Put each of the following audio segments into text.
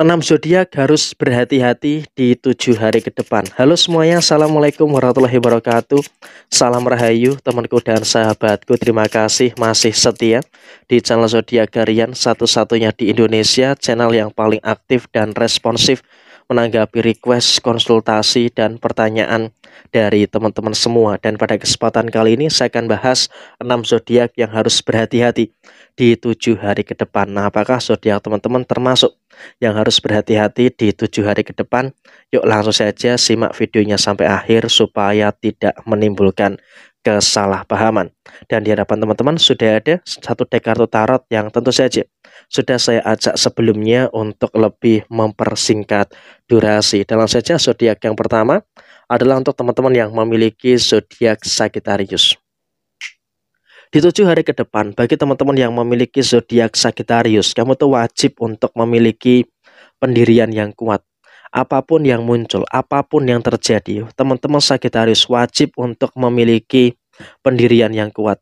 6 zodiak harus berhati-hati di tujuh hari ke depan. Halo semuanya, assalamualaikum warahmatullahi wabarakatuh. Salam rahayu, temanku dan sahabatku. Terima kasih masih setia di channel zodiak Garian, satu-satunya di Indonesia, channel yang paling aktif dan responsif menanggapi request, konsultasi, dan pertanyaan dari teman-teman semua. Dan pada kesempatan kali ini saya akan bahas 6 zodiak yang harus berhati-hati di tujuh hari ke depan. Nah, apakah zodiak teman-teman termasuk yang harus berhati-hati di tujuh hari ke depan? Yuk langsung saja simak videonya sampai akhir supaya tidak menimbulkan kesalahpahaman. Dan di hadapan teman-teman sudah ada satu deck kartu tarot yang tentu saja sudah saya ajak sebelumnya untuk lebih mempersingkat durasi. Dalam saja zodiak yang pertama adalah untuk teman-teman yang memiliki zodiak Sagittarius. Di tujuh hari ke depan, bagi teman-teman yang memiliki zodiak Sagittarius, kamu tuh wajib untuk memiliki pendirian yang kuat. Apapun yang muncul, apapun yang terjadi, teman-teman Sagittarius wajib untuk memiliki pendirian yang kuat.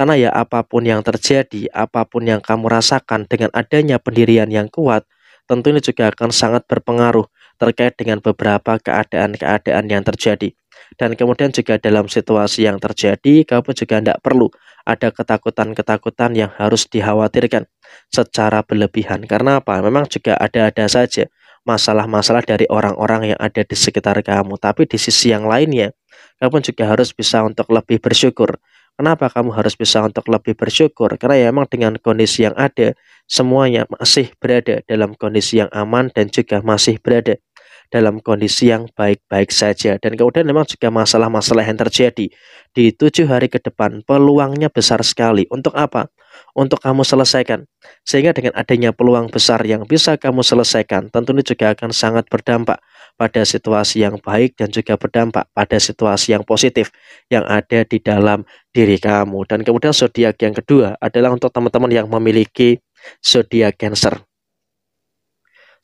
Karena ya apapun yang terjadi, apapun yang kamu rasakan dengan adanya pendirian yang kuat, tentu ini juga akan sangat berpengaruh terkait dengan beberapa keadaan-keadaan yang terjadi. Dan kemudian juga dalam situasi yang terjadi, kamu juga tidak perlu ada ketakutan-ketakutan yang harus dikhawatirkan secara berlebihan. Karena apa? Memang juga ada-ada saja masalah-masalah dari orang-orang yang ada di sekitar kamu. Tapi di sisi yang lainnya, kamu juga harus bisa untuk lebih bersyukur. Kenapa kamu harus bisa untuk lebih bersyukur? Karena ya memang dengan kondisi yang ada, semuanya masih berada dalam kondisi yang aman dan juga masih berada dalam kondisi yang baik-baik saja. Dan kemudian memang juga masalah-masalah yang terjadi di tujuh hari ke depan peluangnya besar sekali. Untuk apa? Untuk kamu selesaikan. Sehingga dengan adanya peluang besar yang bisa kamu selesaikan, tentu ini juga akan sangat berdampak pada situasi yang baik dan juga berdampak pada situasi yang positif yang ada di dalam diri kamu. Dan kemudian zodiak yang kedua adalah untuk teman-teman yang memiliki zodiak Cancer.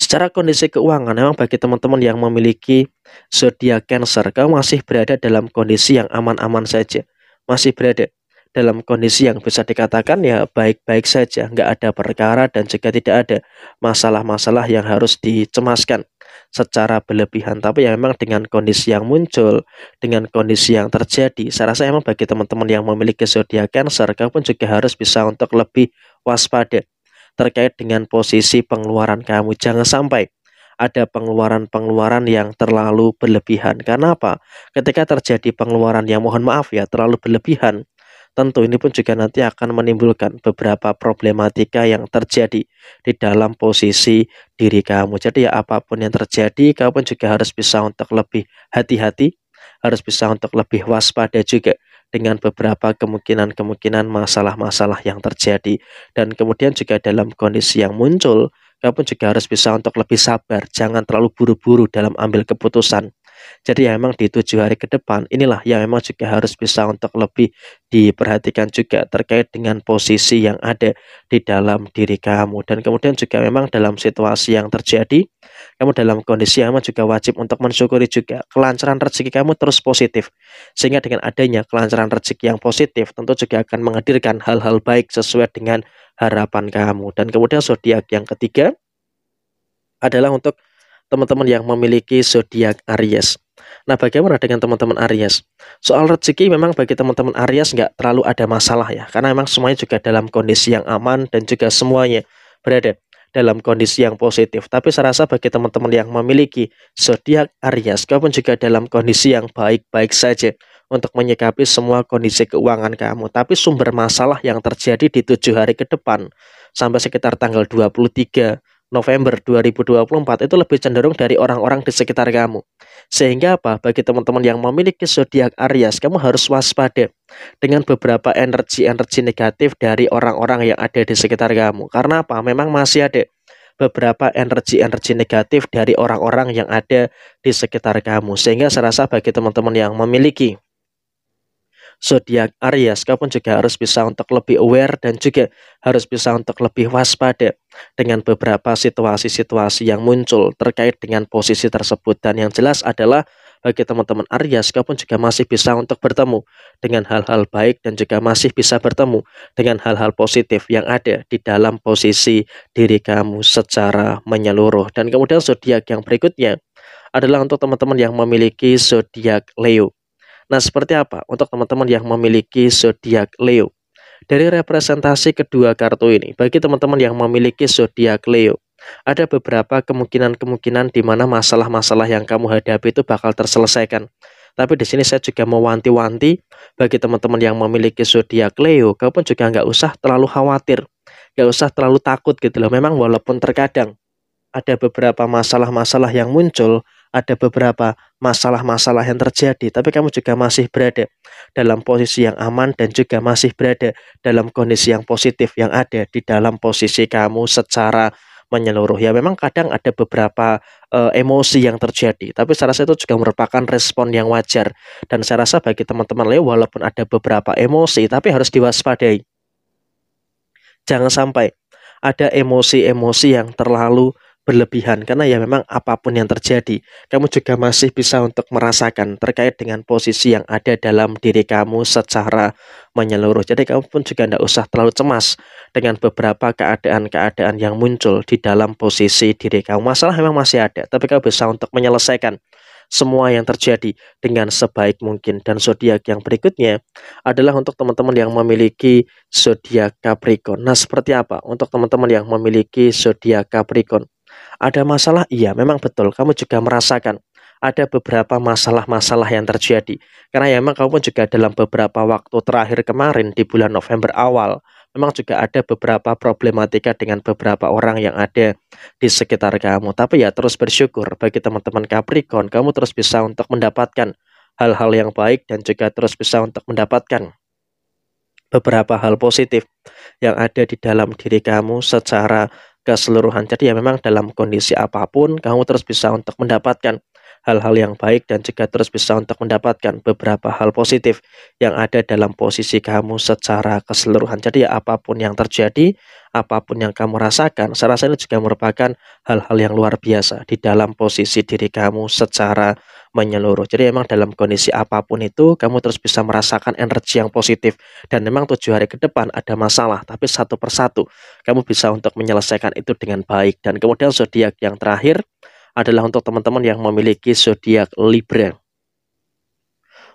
Secara kondisi keuangan, memang bagi teman-teman yang memiliki zodiak Cancer, kamu masih berada dalam kondisi yang aman-aman saja, masih berada dalam kondisi yang bisa dikatakan ya baik-baik saja, nggak ada perkara dan juga tidak ada masalah-masalah yang harus dicemaskan secara berlebihan. Tapi ya memang dengan kondisi yang muncul, dengan kondisi yang terjadi, saya rasa memang bagi teman-teman yang memiliki zodiak Cancer, kamu pun juga harus bisa untuk lebih waspada terkait dengan posisi pengeluaran kamu. Jangan sampai ada pengeluaran-pengeluaran yang terlalu berlebihan. Karena apa? Ketika terjadi pengeluaran yang mohon maaf ya terlalu berlebihan, tentu ini pun juga nanti akan menimbulkan beberapa problematika yang terjadi di dalam posisi diri kamu. Jadi ya apapun yang terjadi, kamu pun juga harus bisa untuk lebih hati-hati, harus bisa untuk lebih waspada juga dengan beberapa kemungkinan-kemungkinan masalah-masalah yang terjadi dan kemudian juga dalam kondisi yang muncul kamu juga harus bisa untuk lebih sabar jangan terlalu buru-buru dalam ambil keputusan jadi ya memang di tujuh hari ke depan inilah yang memang juga harus bisa untuk lebih diperhatikan juga terkait dengan posisi yang ada di dalam diri kamu dan kemudian juga memang dalam situasi yang terjadi kamu dalam kondisi aman juga wajib untuk mensyukuri juga kelancaran rezeki kamu terus positif. Sehingga dengan adanya kelancaran rezeki yang positif tentu juga akan menghadirkan hal-hal baik sesuai dengan harapan kamu. Dan kemudian zodiak yang ketiga adalah untuk teman-teman yang memiliki zodiak Aries. Nah, bagaimana dengan teman-teman Aries? Soal rezeki memang bagi teman-teman Aries nggak terlalu ada masalah ya, karena memang semuanya juga dalam kondisi yang aman dan juga semuanya berada dalam kondisi yang positif. Tapi saya rasa bagi teman-teman yang memiliki zodiak Aries, kamu juga dalam kondisi yang baik-baik saja untuk menyikapi semua kondisi keuangan kamu. Tapi sumber masalah yang terjadi di tujuh hari ke depan sampai sekitar tanggal 23 November 2024 itu lebih cenderung dari orang-orang di sekitar kamu. Sehingga apa? Bagi teman-teman yang memiliki zodiak Aries, kamu harus waspada dengan beberapa energi-energi negatif dari orang-orang yang ada di sekitar kamu. Karena apa? Memang masih ada beberapa energi-energi negatif dari orang-orang yang ada di sekitar kamu. Sehingga saya rasa bagi teman-teman yang memiliki zodiak Aries, kamu juga harus bisa untuk lebih aware dan juga harus bisa untuk lebih waspada dengan beberapa situasi-situasi yang muncul terkait dengan posisi tersebut. Dan yang jelas adalah bagi teman-teman Aries, kamu juga masih bisa untuk bertemu dengan hal-hal baik dan juga masih bisa bertemu dengan hal-hal positif yang ada di dalam posisi diri kamu secara menyeluruh. Dan kemudian zodiak yang berikutnya adalah untuk teman-teman yang memiliki zodiak Leo. Nah, seperti apa untuk teman-teman yang memiliki zodiak Leo? Dari representasi kedua kartu ini, bagi teman-teman yang memiliki zodiak Leo, ada beberapa kemungkinan-kemungkinan di mana masalah-masalah yang kamu hadapi itu bakal terselesaikan. Tapi di sini saya juga mewanti-wanti bagi teman-teman yang memiliki zodiak Leo, kau pun juga nggak usah terlalu khawatir, nggak usah terlalu takut gitu loh. Memang walaupun terkadang ada beberapa masalah-masalah yang muncul, ada beberapa masalah-masalah yang terjadi, tapi kamu juga masih berada dalam posisi yang aman dan juga masih berada dalam kondisi yang positif yang ada di dalam posisi kamu secara menyeluruh ya memang kadang ada beberapa uh, emosi yang terjadi tapi saya rasa itu juga merupakan respon yang wajar dan saya rasa bagi teman-teman Leo walaupun ada beberapa emosi tapi harus diwaspadai jangan sampai ada emosi-emosi yang terlalu berlebihan karena ya memang apapun yang terjadi kamu juga masih bisa untuk merasakan terkait dengan posisi yang ada dalam diri kamu secara menyeluruh jadi kamu pun juga tidak usah terlalu cemas dengan beberapa keadaan-keadaan yang muncul di dalam posisi diri kamu masalah memang masih ada tapi kamu bisa untuk menyelesaikan semua yang terjadi dengan sebaik mungkin. Dan zodiak yang berikutnya adalah untuk teman-teman yang memiliki zodiak Capricorn. Nah, seperti apa untuk teman-teman yang memiliki zodiak Capricorn? Ada masalah? Iya, memang betul. Kamu juga merasakan ada beberapa masalah-masalah yang terjadi. Karena ya memang kamu juga dalam beberapa waktu terakhir kemarin di bulan November awal, memang juga ada beberapa problematika dengan beberapa orang yang ada di sekitar kamu. Tapi ya terus bersyukur bagi teman-teman Capricorn, kamu terus bisa untuk mendapatkan hal-hal yang baik dan juga terus bisa untuk mendapatkan beberapa hal positif yang ada di dalam diri kamu secara keseluruhan. Jadi ya memang dalam kondisi apapun kamu terus bisa untuk mendapatkan hal-hal yang baik dan juga terus bisa untuk mendapatkan beberapa hal positif yang ada dalam posisi kamu secara keseluruhan. Jadi ya, apapun yang terjadi, apapun yang kamu rasakan, saya rasa ini juga merupakan hal-hal yang luar biasa di dalam posisi diri kamu secara menyeluruh. Jadi memang dalam kondisi apapun itu kamu terus bisa merasakan energi yang positif dan memang tujuh hari ke depan ada masalah tapi satu persatu kamu bisa untuk menyelesaikan itu dengan baik dan kemudian zodiak yang terakhir adalah untuk teman-teman yang memiliki zodiak Libra.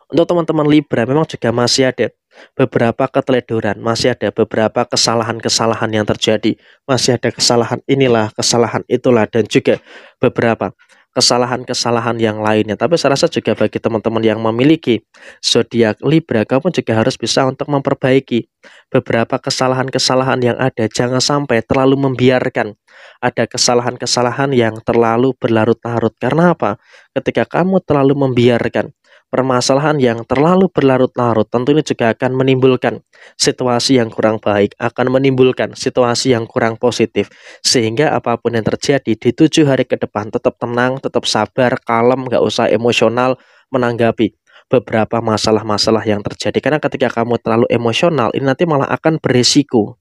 Untuk teman-teman Libra memang juga masih ada beberapa keteledoran, masih ada beberapa kesalahan-kesalahan yang terjadi, masih ada kesalahan inilah, kesalahan itulah, dan juga beberapa kesalahan-kesalahan yang lainnya. Tapi saya rasa juga bagi teman-teman yang memiliki zodiak Libra, kamu juga harus bisa untuk memperbaiki beberapa kesalahan-kesalahan yang ada. Jangan sampai terlalu membiarkan ada kesalahan-kesalahan yang terlalu berlarut-larut. Karena apa? Ketika kamu terlalu membiarkan permasalahan yang terlalu berlarut-larut tentu ini juga akan menimbulkan situasi yang kurang baik, akan menimbulkan situasi yang kurang positif. Sehingga apapun yang terjadi di tujuh hari ke depan tetap tenang, tetap sabar, kalem, nggak usah emosional menanggapi beberapa masalah-masalah yang terjadi. Karena ketika kamu terlalu emosional, ini nanti malah akan beresiko.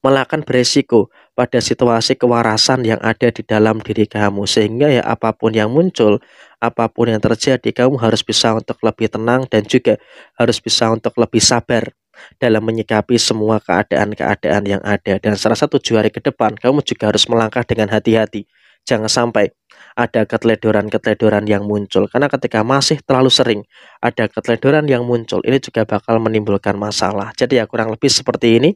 Malah akan beresiko pada situasi kewarasan yang ada di dalam diri kamu sehingga ya apapun yang muncul apapun yang terjadi kamu harus bisa untuk lebih tenang dan juga harus bisa untuk lebih sabar dalam menyikapi semua keadaan-keadaan yang ada dan salah satu tujuh ke depan kamu juga harus melangkah dengan hati-hati jangan sampai ada keteledoran-keteledoran yang muncul. Karena ketika masih terlalu sering ada keteledoran yang muncul, ini juga bakal menimbulkan masalah. Jadi ya kurang lebih seperti ini,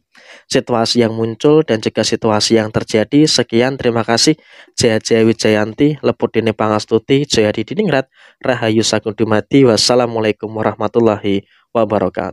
situasi yang muncul dan juga situasi yang terjadi. Sekian, terima kasih. Jaya Jaya Wijayanti, Dini Pangastuti, Jayadi Diningrat, Rahayu Sakudumati, Wassalamualaikum warahmatullahi wabarakatuh.